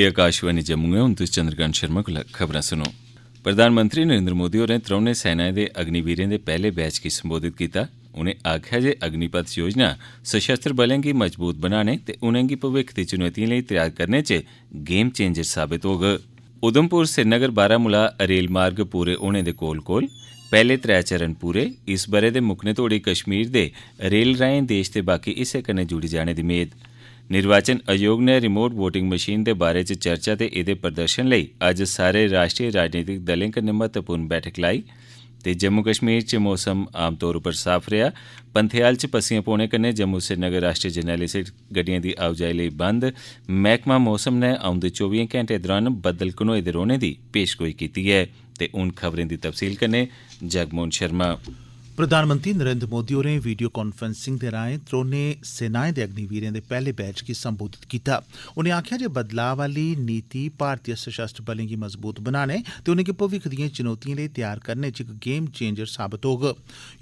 एह् आकाशवाणी जम्मू ऐ हून तुस चंद्रकांत शर्मा कोला खबरां सुनो प्रधानमंत्री नरेन्द्र मोदी होरें त्रौनें सेनाएं दे अग्निवीरें दे पैहले बैच गी संबोधित कीता उनें आखेआ जे अग्निपथ योजना सशस्त्र बलें गी मजबूत बनाने ते उनेंगी भविक्ख दी चुनौतिएं लेई तैयार करने च गेम चेंजर साबत होग उधमपुर श्रीनगर बारामूला रेल मार्ग पूरे होने दे कोल कोल पैहले त्रै चरण पूरे इस ब'रे दे मुक्कने तोहड़ी कश्मीर दे रेल राएं देश दे बाकी हिस्सें कन्नै जुड़ी जाने दी मेद ऐ निर्वाचन आयोग नै रिमोट वोटिंग मशीन दे बारै च चर्चा ते एहदे प्रदर्शन लेई अज्ज सारे राष्ट्रीय राजनीतिक दलें कन्नै महत्वपूर्ण बैठक लाई ते जम्मू कश्मीर च मौसम आमतौर उप्पर साफ रेया पंथेआल च पस्सियां पौने कन्नै जम्मू श्रीनगर राष्ट्रीय जरनैली सिड़क गड्डियें दी आओजाई लेई बंद मैहकमा मौसम नै औंदे चौबियें घैंटें दौरान बद्दल घनोए दे रौहने दी पेशगोई कीती ऐ ते हून खबरें दी तफसील कन्नै जगमोहन शर्मा प्रधानमंत्री नरेन्द्र मोदी होरें वीडियो कांफ्रैंसिंग दे राएं त्रौनें सेनाएं दे अग्निवीरें दे पैहले बैच गी संबोधित कीता उनें आखेआ जे बदलाव आली नीति भारतीय सशस्त्र बलें गी मजबूत बनाने ते उनेंगी भविक्ख दिएं चुनौतिएं लेई तैयार करने च इक गेम चेंजर साबत होग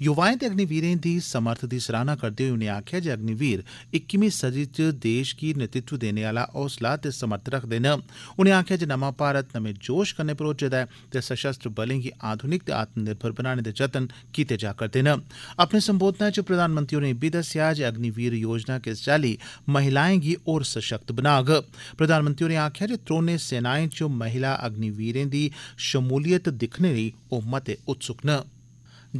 युवाएं ते अग्निवीरें दी समर्थ दी सराहना करदे होई उनें आखेआ जे अग्निवीर इक्कीवीं सदी च देश गी नेतृत्व देने आला हौसला ते समर्थ रखदे न उनें आखेआ जे नमां भारत नमें जोश कन्नै भरोचे दा ऐ ते सशस्त्र बलें गी आधुनिक ते आत्मनिर्भर बनाने दे जतन कीते जा करदे संबोधनै च प्रधानमंत्री होरें इब्बी दस्सेआ जे अग्निवीर योजना किस चाल्ली महिलाएं गी होर सशक्त बनाग प्रधानमंत्री होरें आक्खेआ जे त्रौनें सेनाएं च महिला अग्निवीरें दी शमूलियत दिक्खने लेई ओ मते उत्सुक न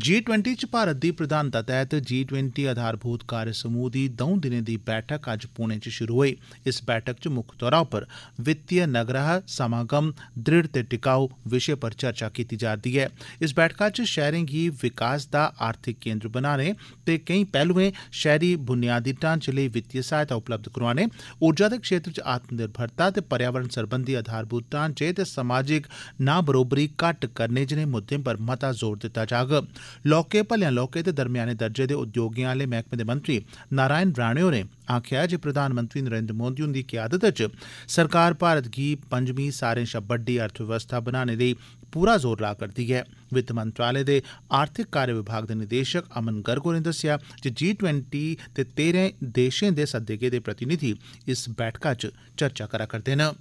G20 ਚ ਭਾਰਤ ਦੀ ਪ੍ਰਧਾਨਤਾ ਤਹਿਤ G20 ਆਧਾਰਭੂਤ ਕਾਰਜ ਸਮੂਹ ਦੀ ਦੋਂ ਦਿਨੇ ਦੀ ਬੈਠਕ ਅੱਜ ਪੁਣੇ ਚ ਸ਼ੁਰੂ ਹੋਈ ਇਸ ਬੈਠਕ ਚ ਮੁੱਖ ਤੌਰ ਉਪਰ ਵਿੱਤੀ ਨਗਰਾ ਸਮਾਗਮ ਦ੍ਰਿੜ ਤੇ ਟਿਕਾਊ ਵਿਸ਼ੇ ਪਰ ਚਰਚਾ ਕੀਤੀ ਜਾਂਦੀ ਹੈ ਇਸ ਬੈਠਕਾ ਚ ਸ਼ਹਿਰਾਂ ਦੀ ਵਿਕਾਸ ਦਾ ਆਰਥਿਕ ਕੇਂਦਰ ਬਣਾਉਣੇ ਤੇ ਕਈ ਪਹਿਲੂਏ ਸ਼ਹਿਰੀ ਬੁਨਿਆਦੀ ਢਾਂਚੇ ਲਈ ਵਿੱਤੀ ਸਹਾਇਤਾ ਉਪਲਬਧ ਕਰਵਾਉਣੇ ਊਰਜਾ ਦੇ ਖੇਤਰ ਚ ਆਤਮਨਿਰਭਰਤਾ ਤੇ ਪਰਿਆਵਰਣ ਸੰਬੰਧੀ ਆਧਾਰਭੂਤ ਢਾਂਚੇ ਤੇ ਸਮਾਜਿਕ ਨਾ ਬਰੋਬਰੀ ਘਟ ਕਰਨੇ ਜਿਹਨੇ ਮੁੱਦੇ ਪਰ ਮਤਾ ਜ਼ੋਰ ਦਿੱਤਾ ਜਾਗ लौह्के भलेआं लौह्के ते दरम्याने दर्जे दे उद्योगें आह्ले मैह्कमे दे मंत्री नारायण राणे होरें आखेआ जे प्रधानमंत्री नरेन्द्र मोदी हुंदी क्यादत च सरकार भारत गी पंजमीं सारे शा बड्डी अर्थव्यवस्था बनाने लेई पूरा जोर ला करदी ऐ वित्त मंत्रालय दे आर्थिक कार्य विभाग दे निदेशक अमन गर्ग होरें दस्सेआ जे जी टवैंटी ते तेहरें देशें दे सद्दे गेदे प्रतिनिधि इस बैठका च चर्चा करा'रदे हे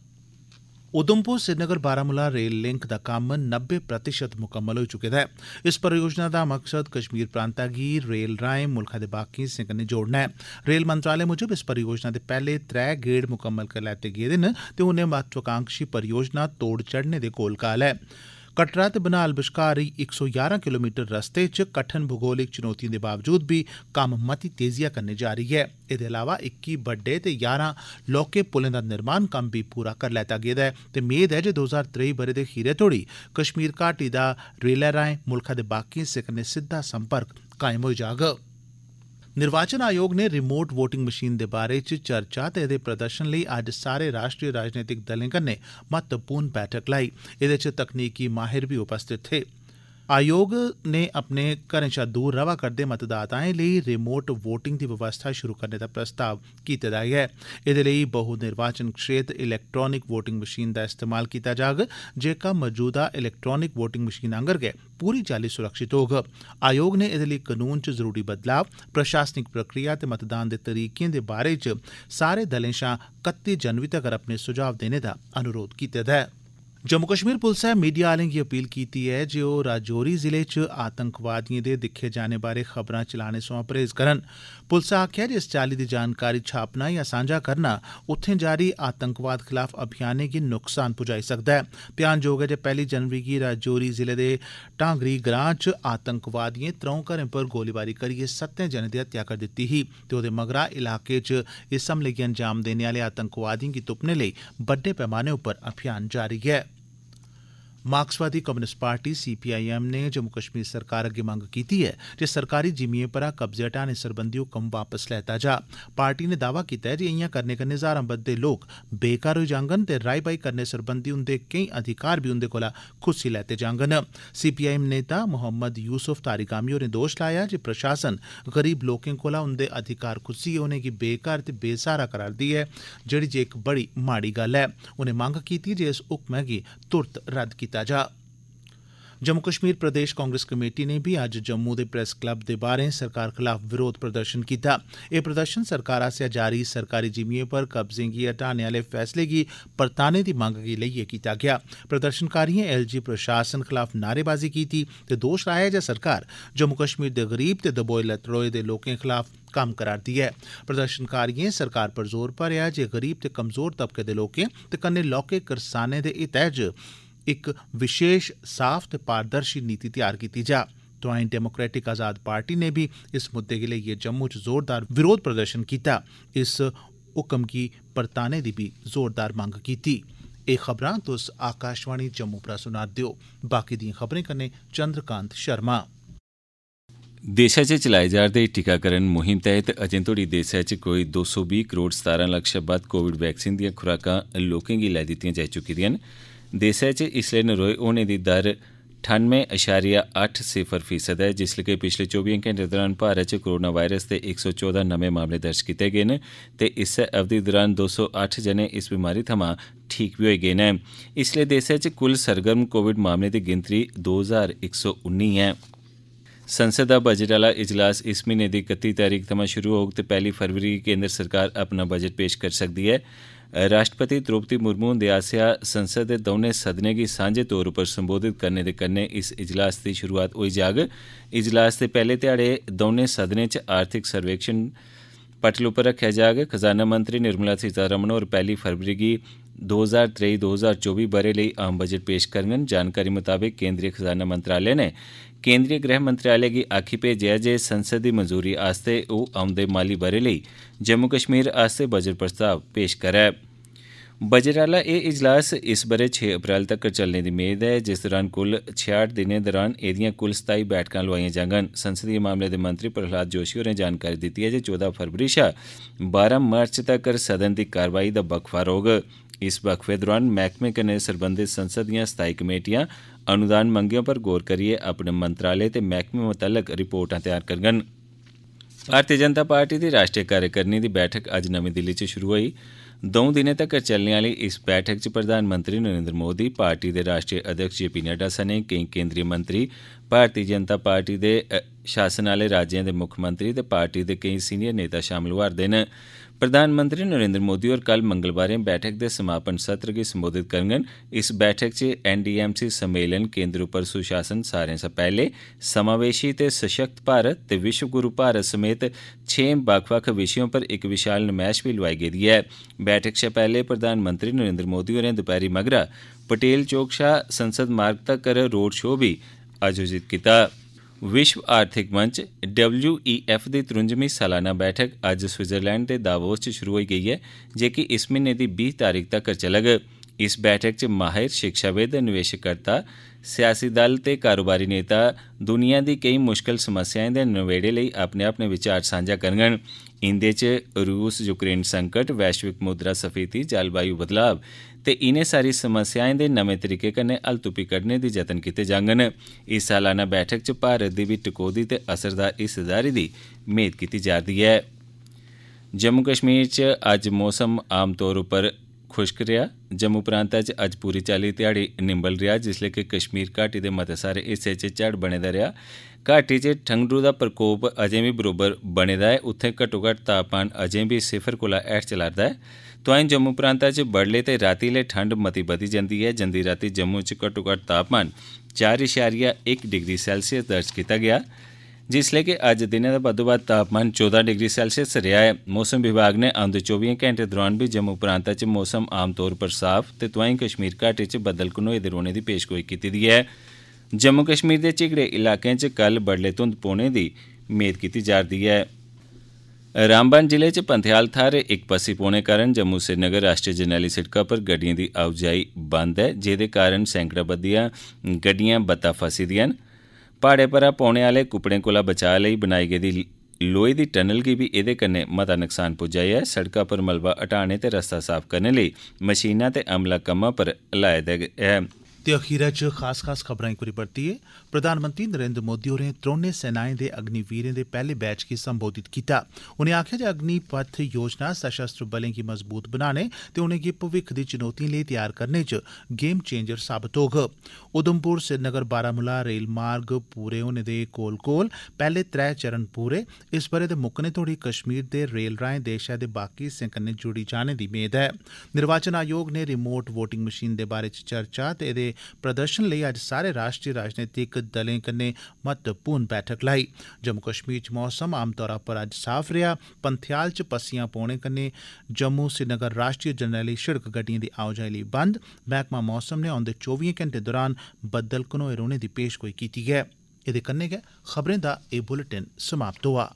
उधमपुर श्रीनगर बारामूला रेल लिंक दा कम्म नब्बे प्रतिशत मुकम्मल होई चुके दा ऐ इस परियोजना दा मकसद कश्मीर प्रांता गी रेल राएं मुल्खै दे बाकी हिस्सें कन्नै जोड़ना ऐ रेल मंत्रालय मूजब इस परियोजना दे पैहले त्रै गेड़ मुकम्मल करी लैते गेदे न ते हूनै महत्वाकांक्षी परियोजना तोड़ चढ़ने दे कोल काल ऐ कटड़ा ते बनिहाल बश्कार 111 किलोमीटर रस्ते च कठन भूगोलिक चुनौतिएं दे बावजूद बी कम्म मती तेजिया कन्नै जारी ऐ एह्दे अलावा इक्की बड्डे ते ञारां लौह्के पुलें दा निर्माण कम्म बी पूरा करी लैता गेदा ऐ ते मेद ऐ जे दो ज्हार त्रेई ब'रे दे खीरै तोड़ी कश्मीर घाटी दा रेलै राएं मुल्खै दे बाकी हिस्सें कन्नै सिद्दा संपर्क कायम होई जाग निर्वाचन आयोग नै रिमोट वोटिंग मशीन दे बारै च चर्चा ते एहदे प्रदर्शन लेई अज्ज सारे राष्ट्रीय राजनीतिक दलें कन्नै महत्वपूर्ण बैठक लाई एहदे च तकनीकी माहिर बी उपस्थित हे आयोग नै अपने घरें शा दूर रवा करदे मतदाताएं लेई रिमोट वोटिंग दी बवस्था शुरू करने दा प्रस्ताव कीते दा ऐ एह्दे लेई बहु निर्वाचन क्षेत्र इलैक्ट्रानिक वोटिंग मशीन दा इस्तेमाल कीता जाग जेह्का मजूदा इलैक्ट्रानिक वोटिंग मशीन आंगर गै पूरी चाल्ली सुरक्षित होग आयोग नै एह्दे लेई कनून च जरूरी बदलाव प्रशासनिक प्रक्रिया ते मतदान दे तरीकें दे बारै च सारे दलें शा कत्ती जनवरी तगर अपने सुझाव देने दा अनुरोध कीते दा ऐ जम्मू कश्मीर पुलसै मीडिया आलें गी अपील कीती ऐ जे ओह् राजौरी जिले च आतंकवादिएं दे दिक्खे जाने बारै खबरां चलाने सोयां परहेज करन पुलसै आक्खेआ जे इस चाली दी जानकारी छापना यां सांझा करना उत्थें जारी आतंकवाद खलाफ अभियानें गी नुक्सान पुजाई सकदा ऐ ध्यानजोग ऐ जे पैहली जनवरी गी राजौरी जिले दे ढांगरी ग्रां च आतंकवादिएं त्र'ऊं घरें पर गोलीबारी करियै सत्तें जनें दी हत्या करी दित्ती ही ते ओह्दे मगरा इलाके च इस हमले गी अंजाम देने आले आतंकवादिएं गी तुप्पने लेई बड्डे पैमाने पर अभियान जारी ऐ मार्क्सवादी कम्युनिस्ट पार्टी सीपीआईएम नै जम्मू कश्मीर सरकार अग्गे मंग कीती ऐ जे सरकारी जिमीएं परा कब्जे हटाने सरबंधी हुक्म वापस लैता जा पार्टी नै दावा कीता ऐ जे इयां करने कन्नै हजारां बद्दे लोक बेकार होई जांगन ते राई बाई करने सरबंधी उन्दे केई अधिकार बी उन्दे कोला खुस्सी लैते जांगन सीपीआईएम नेता मोहम्मद यूसुफ तारिगामी होरें दोष लाया जे प्रशासन गरीब लोकें कोला उन्दे अधिकार खुस्सियै उनेंगी बेकार ते बेसहारा करा'रदी ऐ जेहड़ी जे इक बड़ी माड़ी गल्ल ऐ उनें मंग कीती जे इस हुक्मै गी तुरत रद्द कीता कीता जा जम्मू कश्मीर प्रदेश कांग्रेस कमेटी नै बी अज्ज जम्मू दे प्रेस क्लब दे बाहरें सरकार खलाफ विरोध प्रदर्शन कीता एह् प्रदर्शन सरकार आसेआ जारी सरकारी जिमीएं पर कब्जें गी हटाने आह्ले फैसले गी परताने दी मंग गी लेइयै कीता गेआ प्रदर्शनकारिएं एलजी प्रशासन खलाफ नारेबाजी कीती ते दोश लाया जे सरकार जम्मू कश्मीर दे गरीब ते दबोए लतड़ोए दे लोकें खलाफ कम्म करा'रदी ऐ प्रदर्शनकारिएं सरकार पर जोर भरेआ जे गरीब ते कमजोर तबके दे लोकें ते कन्नै लौह्के करसानें दे हितै च ਇੱਕ ਵਿਸ਼ੇਸ਼ ਸਾਫ਼ ਤੇ ਪਾਰਦਰਸ਼ੀ ਨੀਤੀ ਤਿਆਰ ਕੀਤੀ ਜਾ ਤੁਆਇਨ ਡੈਮੋਕ੍ਰੈਟਿਕ ਆਜ਼ਾਦ ਪਾਰਟੀ ਨੇ ਵੀ ਇਸ ਮੁੱਦੇ ਦੇ ਲਈ ਜੰਮੂ 'ਚ ਜ਼ੋਰਦਾਰ ਵਿਰੋਧ ਪ੍ਰਦਰਸ਼ਨ ਕੀਤਾ ਇਸ ਹੁਕਮ ਕੀ ਪਰਤਾਨੇ ਦੀ ਵੀ ਜ਼ੋਰਦਾਰ ਮੰਗ ਕੀਤੀ ਇਹ ਖਬਰਾਂ ਤੁਸ ਆਕਾਸ਼ਵਾਣੀ ਜੰਮੂ ਪ੍ਰਾ ਸੁਣਾ ਦਿਓ ਬਾਕੀ ਦੀਆਂ ਖਬਰਾਂ ਕਰਨੇ ਚੰਦਰਕਾਂਤ ਸ਼ਰਮਾ ਦੇਸ਼ਾ 'ਚ ਚਲਾਏ ਜਾ ਰਹੇ ਟਿਕਾਕਰਨ ਮੁਹਿੰਮ ਤਹਿਤ ਅਜੇ ਤੋੜੀ ਦੇਸ਼ਾ 'ਚ ਕੋਈ 220 ਕਰੋੜ 17 ਲੱਖ ਸ਼ਬਦ ਕੋਵਿਡ ਵੈਕਸੀਨ ਦੀਆਂ ਖੁਰਾਕਾਂ ਲੋਕਾਂ ਨੂੰ ਲੈ ਦਿੱਤੀਆਂ ਜਾ ਚੁੱਕੀਆਂ ਨੇ देसै च इसलै नरोए होने दी दर ठानुए अशारिया अट्ठ सिफर फीसद ऐ जिसलै के पिछले चौबियें घैंटें दौरान भारत च कोरोना वायरस दे इक सौ चौदां नमें मामले दर्ज कीते गे न ते इस्सै अवधि दौरान दो सौ अट्ठ जने इस बमारी थमां ठीक बी होई गे न इसलै देसै च कुल सरगर्म कोविड मामलें दी गिनतरी दो हजार इक सौ उन्नी ऐ संसद दा बजट आह्ला इजलास इस म्हीने दी कत्ती तरीक थमां शुरु होग ते पैह्ली फरवरी गी केन्द्र सरकार अपना बजट पेश करी सकदी ऐ राष्ट्रपति द्रौपदी मुर्मू हुंदे आसेआ संसद दे दौनें सदनें गी सांझे तौर उप्पर संबोधित करने दे कन्नै इस इजलास दी शुरुआत होई जाग इजलास दे पैहले ध्याड़े दौनें सदनें च आर्थिक सर्वेक्षण पटल उप्पर रक्खेआ जाग खजाना मंत्री निर्मला सीतारमण होर पैह्ली फरवरी गी 2023-2024 ब'रे लेई आम बजट पेश करङन जानकारी मुताबिक केंद्रीय खजाना मंत्रालय ने केंद्रीय गृह मंत्रालय की आखी पे ऐ जे संसद मंजूरी आस्ते ओ औंदे माली ब'रे लेई जम्मू कश्मीर आस्ते बजट प्रस्ताव पेश करै बजट आह्ला एह् इजलास इस ब'रे 6 अप्रैल तक चलने दी उम्मीद है जिस दौरान कुल छेआठ दिनें दौरान एह्दिआं कुल सताई बैठकां लोआईयां जाङन संसदीय मामले दे मंत्री प्रहलाद जोशी होरें जानकारी दित्ती है जे चौदां फरवरी शा 12 मार्च तक्कर सदन दी कार्रवाई दा वक्फा रौह्ग इस वक्फे दौरान मैहकमे कन्नै सरबंधित संसद दियां स्थाई कमेटियां अनुदान मंगें पर गौर करियै अपने मंत्रालय ते मैहकमे मतल्लक रिपोर्टां तैयार करगन भारतीय जनता पार्टी दी राष्ट्रीय कार्यकारिणी दी बैठक अज्ज नमीं दिल्ली च शुरू होई दौं दिनें तक्कर चलने आहली इस बैठक च प्रधानमंत्री नरेन्द्र मोदी पार्टी दे राष्ट्रीय अध्यक्ष जे पी नड्डा सने केई केंद्रीय मंत्री भारतीय जनता पार्टी दे शासन आहले राज्यें दे मुक्खमंत्री ते पार्टी दे केई सीनियर नेता शामल होआ'रदे हे प्रधानमंत्री नरेन्द्र मोदी होर कल मंगलवारें बैठक दे समापन सत्र गी संबोधित करङन इस बैठक च एनडीएमसी सम्मेलन केन्द्र उप्पर सुशासन सारें शा पैहले समावेशी ते सशक्त भारत ते विश्व गुरु भारत समेत छें बक्ख बक्ख विशें पर इक विशाल नमैश बी लोआई गेदी ऐ बैठक शा पैहले प्रधानमंत्री नरेन्द्र मोदी होरें दपैहरी मगरा पटेल चौक शा संसद मार्ग तक्कर रोड शो बी आयोजित कीता हा ਵਿਸ਼ਵ ਆਰਥਿਕ ਮੰਚ WEF ਦੀ 53ਵੀਂ ਸਾਲਾਨਾ ਬੈਠਕ ਅੱਜ ਸਵਿਟਜ਼ਰਲੈਂਡ ਦੇ ਦਾਵੋਸ 'ਚ ਸ਼ੁਰੂ ਹੋਈ ਗਈ ਹੈ ਜੇ ਕਿ ਇਸ ਮਹੀਨੇ ਦੀ 20 ਤਾਰੀਖ ਤੱਕ ਚੱਲੇਗਾ इस बैठक च माहिर शिक्षाविद निवेशकर्ता सियासी दल ते कारोबारी नेता दुनिया दी केई मुश्कल समस्याएं दे नबेड़े लेई अपने अपने विचार सांझा करङन इंदे च रूस यूक्रेन संकट वैश्विक मुद्रा स्फीति जलवायु बदलाव ते इनें सारी समस्याएं दे नमें तरीके कन्नै हल तुप्पी कड्ढने दी जतन कीते जाङन इस सालाना बैठक च भारत दी बी टकोह्दी ते असरदार हिस्सेदारी दी मेद कीती जा'रदी ऐ जम्मू कश्मीर च अज्ज मौसम आमतौर उप्पर खुश्क रेया जम्मू प्रांता च अज्ज पूरी चाली ध्याड़ी निम्बल रेया जिसलै के कश्मीर घाटी दे मते सारे हिस्सें च झड़ बने दा रेया घाटी च ठंगडू दा प्रकोप अजें बी बरोबर बने दा ऐ उत्थें घट्टोघट्ट तापमान अजें बी सिफर कोला हैठ चला'रदा ऐ तोआईं जम्मू प्रांता च बडलै ते राती लै ठंड मती बधी जंदी ऐ जंदी राती जम्मू च घट्टोघट्ट तापमान चार इशारिया इक डिग्री सैल्सियस दर्ज कीता गेआ हा जिसलै के अज्ज दिनै दा बद्धोबद्ध तापमान चौदां डिग्री सैल्सियस रेहा ऐ मौसम विभाग नै औंदे चौबियें घैंटें दौरान बी जम्मू प्रांता च मौसम आमतौर पर साफ ते तोआईं कश्मीर घाटी च बद्दल घनोए दे रौह्ने दी पेशगोई कीती दी ऐ जम्मू कश्मीर दे झिगड़े इलाकें च कल बड्डलै घुंध पौने दी मेद कीती जा'रदी ऐ रामबन जिले च पंथेयाल थाहर इक पस्सी पौने कारण जम्मू श्रीनगर राष्ट्री जरनैली सिड़का पर गड्डियें दी आओजाई बंद ऐ जेहदे कारण सैकड़ां बद्दियां गड्डियां बत्ता फसी दिआं न ਪਾੜੇ ਪਰ ਪੌਣੇ ਵਾਲੇ ਕੁਪੜੇ ਕੋਲਾ ਬਚਾ ਲਈ ਬਣਾਈ ਗਈ ਦੀ ਲੋਹੇ ਦੀ ਟਨਲ ਕੀ ਵੀ ਇਹਦੇ ਕੰਨੇ ਮਤਾ ਨੁਕਸਾਨ ਪੁੱਜਾ ਹੈ ਸੜਕਾਂ ਪਰ ਮਲਬਾ ਹਟਾਣੇ ਤੇ ਰਸਤਾ ਸਾਫ਼ ਕਰਨ ਲਈ ਮਸ਼ੀਨਾਂ ਤੇ ਅਮਲਾ ਕੰਮਾਂ ਪਰ ਲਾਇਦੇ ਹੈ ते अखीरै च खास खास खबरां एक बारी परतियै प्रधानमंत्री नरेन्द्र मोदी होरें त्रौनें सेनाएं दे अग्निवीरें दे पैहले बैच गी संबोधित कीता उनें आखेआ जे अग्निपथ योजना सशस्त्र बलें गी मजबूत बनाने ते उनें'गी भविक्ख दी चुनौतिएं लेई तैयार करने च गेम चेंजर साबत होग उधमपुर श्रीनगर बारामूला रेल मार्ग पूरे होने दे कोल कोल पैहले त्रै चरण पूरे इस ब'रे दे मुक्कने तोड़ी कश्मीर दे रेल राएं देसै दे बाकी हिस्सें कन्नै जुड़ी जाने दी मेद ऐ निर्वाचन आयोग नै रिमोट वोटिंग मशीन दे बारै च चर्चा ते एह्दे दे प्रदर्शन लेई अज्ज सारे राष्ट्रीय राजनीतिक दलें कन्नै महत्वपूर्ण बैठक लाई जम्मू कश्मीर च मौसम आमतौरा पर अज्ज साफ रेआ पंथेयाल च पस्सियां पौने कन्नै जम्मू श्रीनगर राष्ट्रीय जरनैली सिड़क गड्डिएं दी आओजाई लेई बंद मैह्कमा मौसम ने औंदे चौबियें घैंटे दौरान बद्दल घनोए रौह्ने दी पेशगोई कीती ऐ एह्दे कन्नै गै खबरें दा एह् बुलेटिन समाप्त होआ